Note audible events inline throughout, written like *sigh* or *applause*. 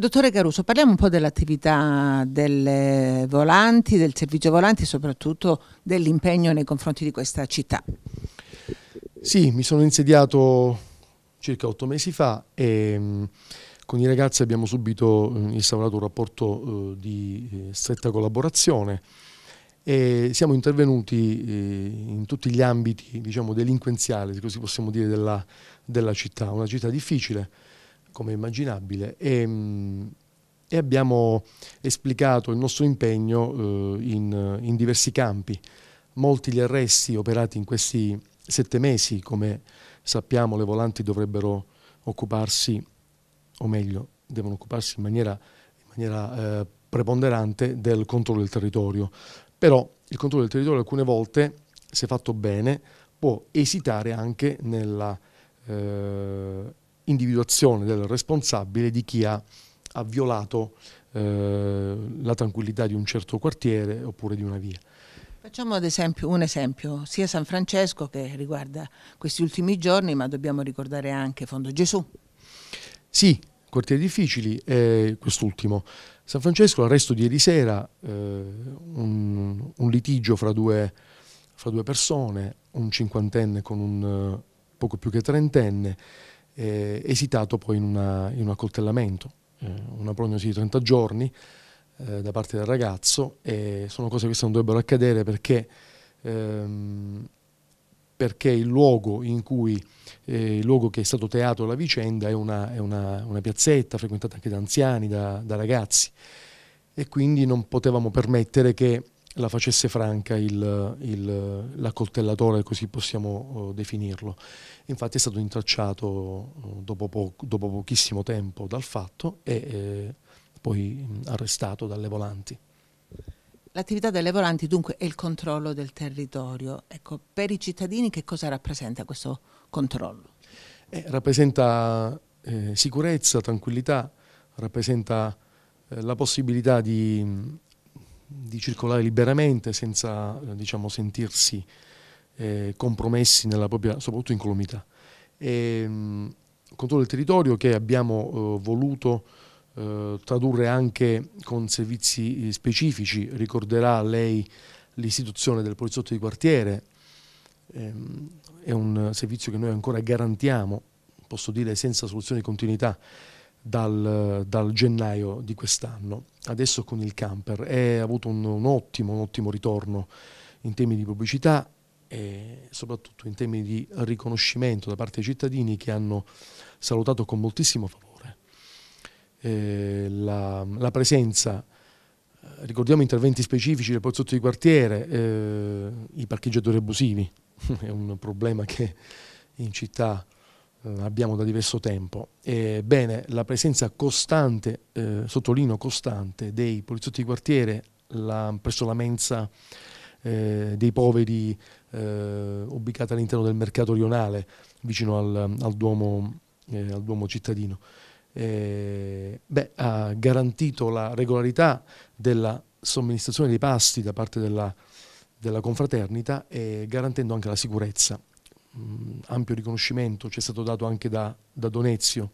Dottore Caruso, parliamo un po' dell'attività del volanti, del servizio volanti e soprattutto dell'impegno nei confronti di questa città. Sì, mi sono insediato circa otto mesi fa e mm, con i ragazzi abbiamo subito mm, instaurato un rapporto eh, di eh, stretta collaborazione e siamo intervenuti eh, in tutti gli ambiti diciamo, delinquenziali, così possiamo dire, della, della città, una città difficile come immaginabile, e, e abbiamo esplicato il nostro impegno eh, in, in, diversi campi. Molti gli arresti operati in questi sette mesi, come sappiamo le volanti dovrebbero occuparsi, o meglio, devono occuparsi in maniera, in maniera eh, preponderante del controllo del territorio. Però il controllo del territorio alcune volte, se fatto bene, può esitare anche nella eh, individuazione del responsabile di chi ha, ha violato eh, la tranquillità di un certo quartiere oppure di una via. Facciamo ad esempio un esempio, sia San Francesco che riguarda questi ultimi giorni, ma dobbiamo ricordare anche Fondo Gesù. Sì, quartieri difficili e quest'ultimo. San Francesco, l'arresto di ieri sera, eh, un, un, litigio fra due, fra due persone, un cinquantenne con un poco più che trentenne, eh, esitato poi in, una, in un accoltellamento, eh, una prognosi di 30 giorni eh, da parte del ragazzo e sono cose che non dovrebbero accadere perché, ehm, perché il, luogo cui, eh, il luogo che è stato teatro della vicenda è una, è una, una piazzetta frequentata anche da anziani, da, da ragazzi e quindi non potevamo permettere che la facesse franca l'accoltellatore, così possiamo oh, definirlo. Infatti è stato intracciato oh, dopo, po- dopo pochissimo tempo dal fatto e eh, poi arrestato dalle volanti. L'attività delle volanti dunque è il controllo del territorio. Ecco, per i cittadini che cosa rappresenta questo controllo? Eh, rappresenta eh, sicurezza, tranquillità, rappresenta eh, la possibilità di di circolare liberamente senza eh, diciamo, sentirsi eh, compromessi nella propria, soprattutto incolumità. E, ehm, mh, controllo del territorio che abbiamo eh, voluto eh, tradurre anche con servizi eh, specifici, ricorderà lei l'istituzione del poliziotto di quartiere, ehm, è un servizio che noi ancora garantiamo, posso dire senza soluzione di continuità, dal, dal, gennaio di quest'anno, adesso con il camper, e ha avuto un, un, ottimo, un ottimo ritorno in termini di pubblicità e soprattutto in termini di riconoscimento da parte dei cittadini che hanno salutato con moltissimo favore eh, la, la, presenza, eh, ricordiamo interventi specifici del polizotto di quartiere, eh, i parcheggiatori abusivi, *laughs* è un problema che in città Mm, abbiamo da diverso tempo. Ebbene, la presenza costante, eh, sottolineo costante, dei poliziotti di quartiere la, presso la mensa eh, dei poveri eh, ubicata all'interno del mercato rionale, vicino al, al, Duomo, eh, al Duomo, cittadino, eh, beh, ha garantito la regolarità della somministrazione dei pasti da parte della, della confraternita e garantendo anche la sicurezza mh, mm, ampio riconoscimento ci è stato dato anche da, da Donezio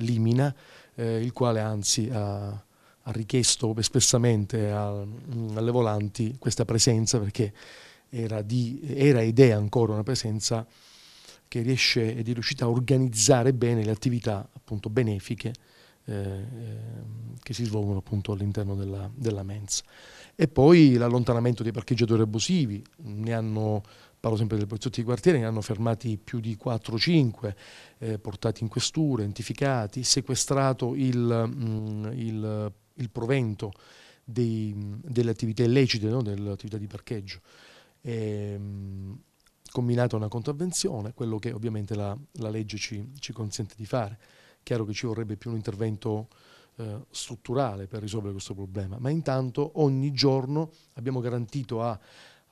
Limina, eh, il quale anzi ha, ha richiesto espressamente a, mh, mm, alle volanti questa presenza perché era, di, era, ed è ancora una presenza che riesce ed è riuscita a organizzare bene le attività appunto benefiche eh, ehm, che si svolgono appunto all'interno della, della mensa. E poi l'allontanamento dei parcheggiatori abusivi, ne hanno parlo sempre delle poliziotti di quartiere, ne hanno fermati più di 4-5, eh, portati in questura, identificati, sequestrato il, mh, mm, il, il provento dei, mm, delle attività illecite, no? dell'attività di parcheggio. E, ehm, mh, combinata una contravvenzione, quello che ovviamente la, la legge ci, ci, consente di fare. Chiaro che ci vorrebbe più un intervento eh, strutturale per risolvere questo problema, ma intanto ogni giorno abbiamo garantito a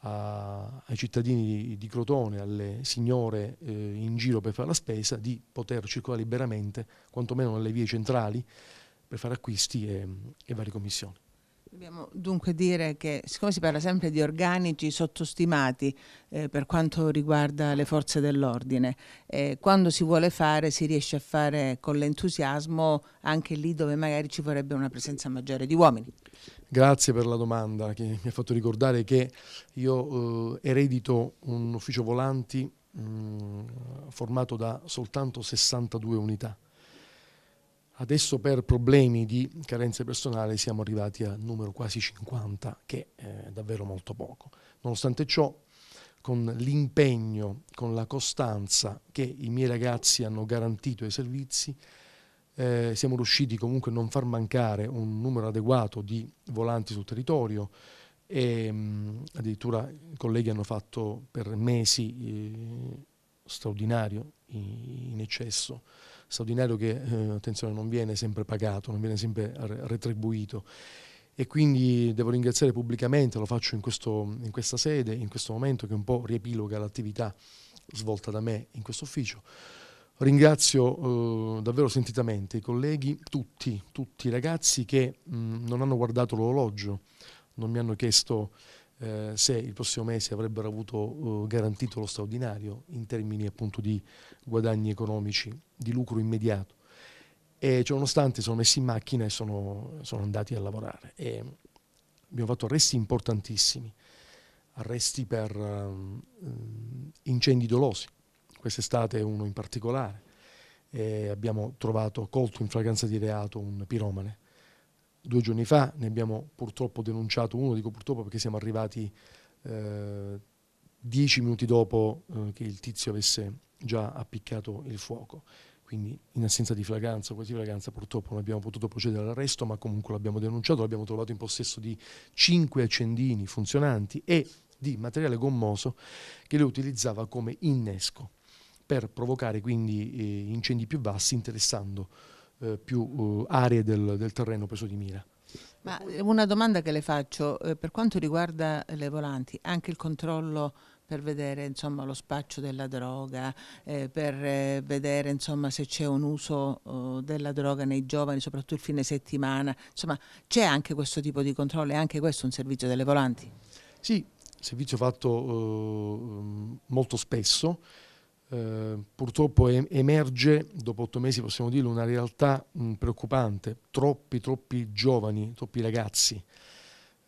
a, ai cittadini di, di, Crotone, alle signore eh, in giro per fare la spesa, di poter circolare liberamente, quantomeno nelle vie centrali, per fare acquisti e, e varie commissioni. Dobbiamo dunque dire che siccome si parla sempre di organici sottostimati eh, per quanto riguarda le forze dell'ordine, eh, quando si vuole fare si riesce a fare con l'entusiasmo anche lì dove magari ci vorrebbe una presenza maggiore di uomini. Grazie per la domanda che mi ha fatto ricordare che io eh, eredito un ufficio volanti mh, mm, formato da soltanto 62 unità Adesso per problemi di carenze personali siamo arrivati al numero quasi 50, che è davvero molto poco. Nonostante ciò, con l'impegno, con la costanza che i miei ragazzi hanno garantito ai servizi, eh, siamo riusciti comunque a non far mancare un numero adeguato di volanti sul territorio e mh, mm, addirittura i colleghi hanno fatto per mesi eh, straordinario in, in eccesso straordinario che, eh, attenzione, non viene sempre pagato, non viene sempre retribuito e quindi devo ringraziare pubblicamente, lo faccio in, questo, in, questa sede, in questo momento che un po' riepiloga l'attività svolta da me in questo ufficio. Ringrazio eh, davvero sentitamente i colleghi, tutti, tutti i ragazzi che mh, mm, non hanno guardato l'orologio, non mi hanno chiesto eh, se il prossimo mese avrebbero avuto eh, garantito lo straordinario in termini appunto di guadagni economici di lucro immediato. E ciononostante sono messi in macchina e sono, sono andati a lavorare. E abbiamo fatto arresti importantissimi, arresti per um, incendi dolosi, quest'estate uno in particolare. E abbiamo trovato colto in fragranza di reato un piromane. Due giorni fa ne abbiamo purtroppo denunciato uno, dico purtroppo perché siamo arrivati eh, dieci minuti dopo eh, che il tizio avesse già appiccato il fuoco. Quindi in assenza di flagranza o quasi flagranza purtroppo non abbiamo potuto procedere all'arresto, ma comunque l'abbiamo denunciato, l'abbiamo trovato in possesso di cinque accendini funzionanti e di materiale gommoso che lo utilizzava come innesco per provocare quindi eh, incendi più bassi interessando eh, più eh, aree del, del terreno preso di mira. Ma una domanda che le faccio, eh, per quanto riguarda le volanti, anche il controllo per vedere insomma, lo spaccio della droga, eh, per eh, vedere insomma, se c'è un uso uh, della droga nei giovani, soprattutto il fine settimana. Insomma, c'è anche questo tipo di controllo, e anche questo è un servizio delle volanti? Sì, servizio fatto uh, molto spesso. Uh, purtroppo em emerge, dopo otto mesi possiamo dirlo, una realtà mh, mm, preoccupante. Troppi, troppi giovani, troppi ragazzi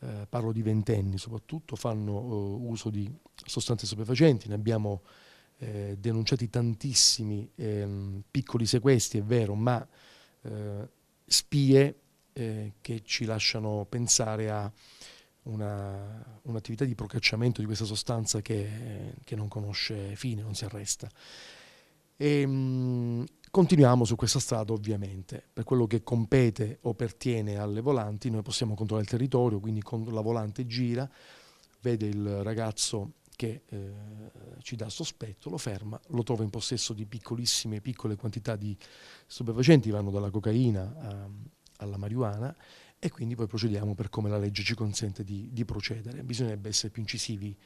eh, parlo di ventenni soprattutto, fanno eh, uso di sostanze stupefacenti, ne abbiamo eh, denunciati tantissimi ehm, piccoli sequestri, è vero, ma eh, spie eh, che ci lasciano pensare a un'attività di procacciamento di questa sostanza che, che, non conosce fine, non si arresta. E, ehm, mh, Continuiamo su questa strada ovviamente, per quello che compete o pertiene alle volanti, noi possiamo controllare il territorio, quindi la volante gira, vede il ragazzo che eh, ci dà sospetto, lo ferma, lo trova in possesso di piccolissime, piccole quantità di stupefacenti, vanno dalla cocaina a, ehm, alla marijuana e quindi poi procediamo per come la legge ci consente di, di procedere. Bisognerebbe essere più incisivi,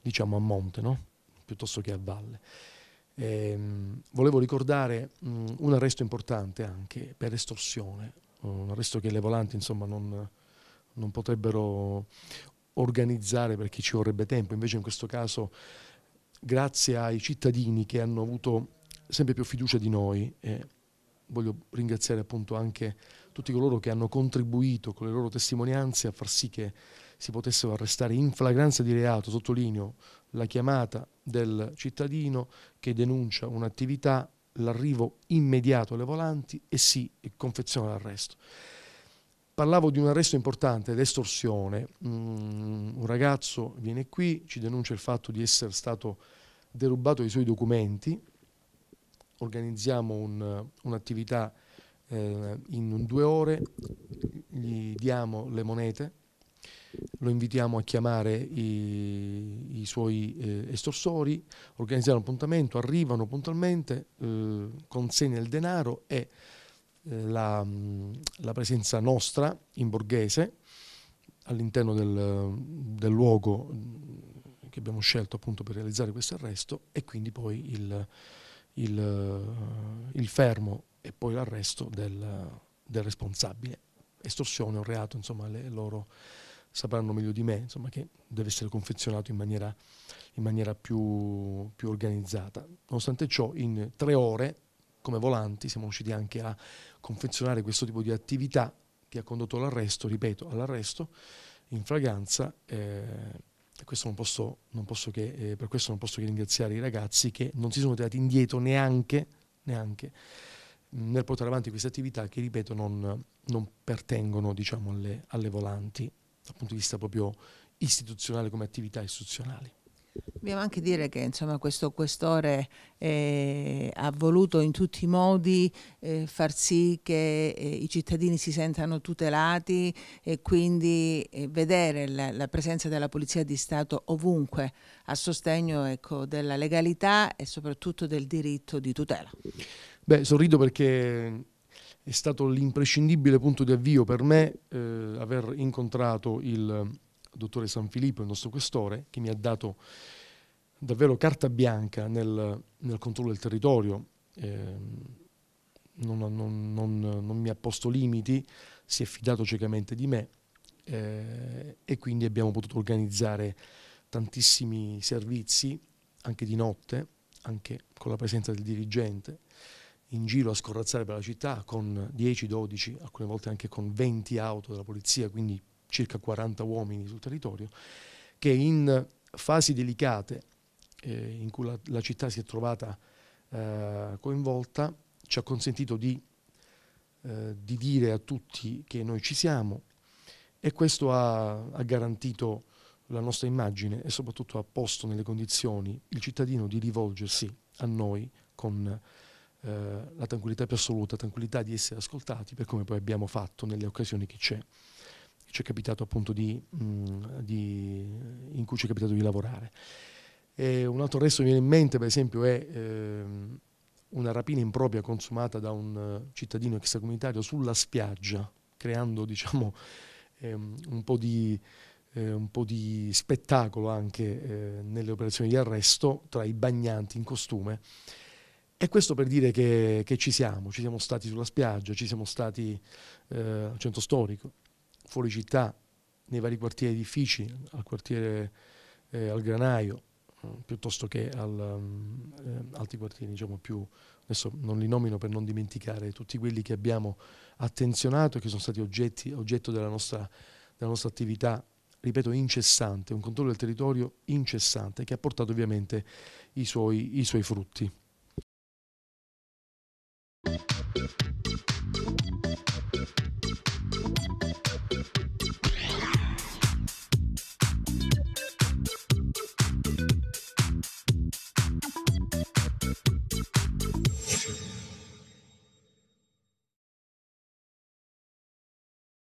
diciamo, a monte, no? piuttosto che a valle. Ehm, volevo ricordare mh, un arresto importante anche per estorsione, un arresto che le volanti insomma, non, non, potrebbero organizzare perché ci vorrebbe tempo, invece in questo caso grazie ai cittadini che hanno avuto sempre più fiducia di noi e voglio ringraziare appunto anche tutti coloro che hanno contribuito con le loro testimonianze a far sì che si potessero arrestare in flagranza di reato, sottolineo, la chiamata del cittadino che denuncia un'attività, l'arrivo immediato alle volanti e si sì, confeziona l'arresto. Parlavo di un arresto importante, l'estorsione. Mm, un ragazzo viene qui, ci denuncia il fatto di essere stato derubato dei suoi documenti, organizziamo un'attività eh, in due ore, gli diamo le monete, lo invitiamo a chiamare i, i suoi eh, estorsori, organizzare un appuntamento, arrivano puntualmente, eh, consegna il denaro e eh, la, mm, la, presenza nostra in borghese all'interno del, del, luogo mm, che abbiamo scelto appunto per realizzare questo arresto e quindi poi il, il, eh, il fermo e poi l'arresto del, del responsabile. Estorsione è un reato, insomma, le loro sapranno meglio di me, insomma, che deve essere confezionato in maniera, in maniera più, più organizzata. Nonostante ciò, in tre ore, come volanti, siamo riusciti anche a confezionare questo tipo di attività che ha condotto all'arresto, ripeto, all'arresto in fragranza. Eh, non posso, non posso che, eh, per questo non posso che ringraziare i ragazzi che non si sono tirati indietro neanche, neanche mm, nel portare avanti queste attività che, ripeto, non, non pertengono diciamo, alle, alle volanti dal punto di vista proprio istituzionale come attività istituzionali. Dobbiamo anche dire che insomma, questo questore eh, ha voluto in tutti i modi eh, far sì che eh, i cittadini si sentano tutelati e quindi eh, vedere la, la, presenza della Polizia di Stato ovunque a sostegno ecco, della legalità e soprattutto del diritto di tutela. Beh, sorrido perché è stato l'imprescindibile punto di avvio per me eh, aver incontrato il eh, dottore San Filippo, il nostro questore, che mi ha dato davvero carta bianca nel, nel controllo del territorio, eh, non, non, non, non, mi ha posto limiti, si è fidato ciecamente di me eh, e quindi abbiamo potuto organizzare tantissimi servizi, anche di notte, anche con la presenza del dirigente, in giro a scorrazzare per la città con 10, 12, alcune volte anche con 20 auto della polizia, quindi circa 40 uomini sul territorio, che in fasi delicate eh, in cui la, la, città si è trovata eh, coinvolta ci ha consentito di, eh, di, dire a tutti che noi ci siamo e questo ha, ha garantito la nostra immagine e soprattutto ha posto nelle condizioni il cittadino di rivolgersi a noi con eh, la tranquillità più assoluta, la tranquillità di essere ascoltati per come poi abbiamo fatto nelle occasioni che c'è. Ci è capitato appunto di, mh, mm, di, in cui ci è capitato di lavorare. E un altro resto che mi viene in mente, per esempio, è ehm, una rapina impropria consumata da un eh, cittadino extracomunitario sulla spiaggia, creando *laughs* diciamo, ehm, un, po di, eh, un, po di, spettacolo anche eh, nelle operazioni di arresto tra i bagnanti in costume e questo per dire che, che, ci siamo, ci siamo stati sulla spiaggia, ci siamo stati eh, al centro storico, fuori città, nei vari quartieri difficili, al quartiere eh, al Granaio, eh, piuttosto che al, mm, eh, altri quartieri diciamo più, adesso non li nomino per non dimenticare tutti quelli che abbiamo attenzionato e che sono stati oggetti, oggetto della nostra, della nostra attività ripeto, incessante, un controllo del territorio incessante che ha portato ovviamente i suoi, i suoi frutti.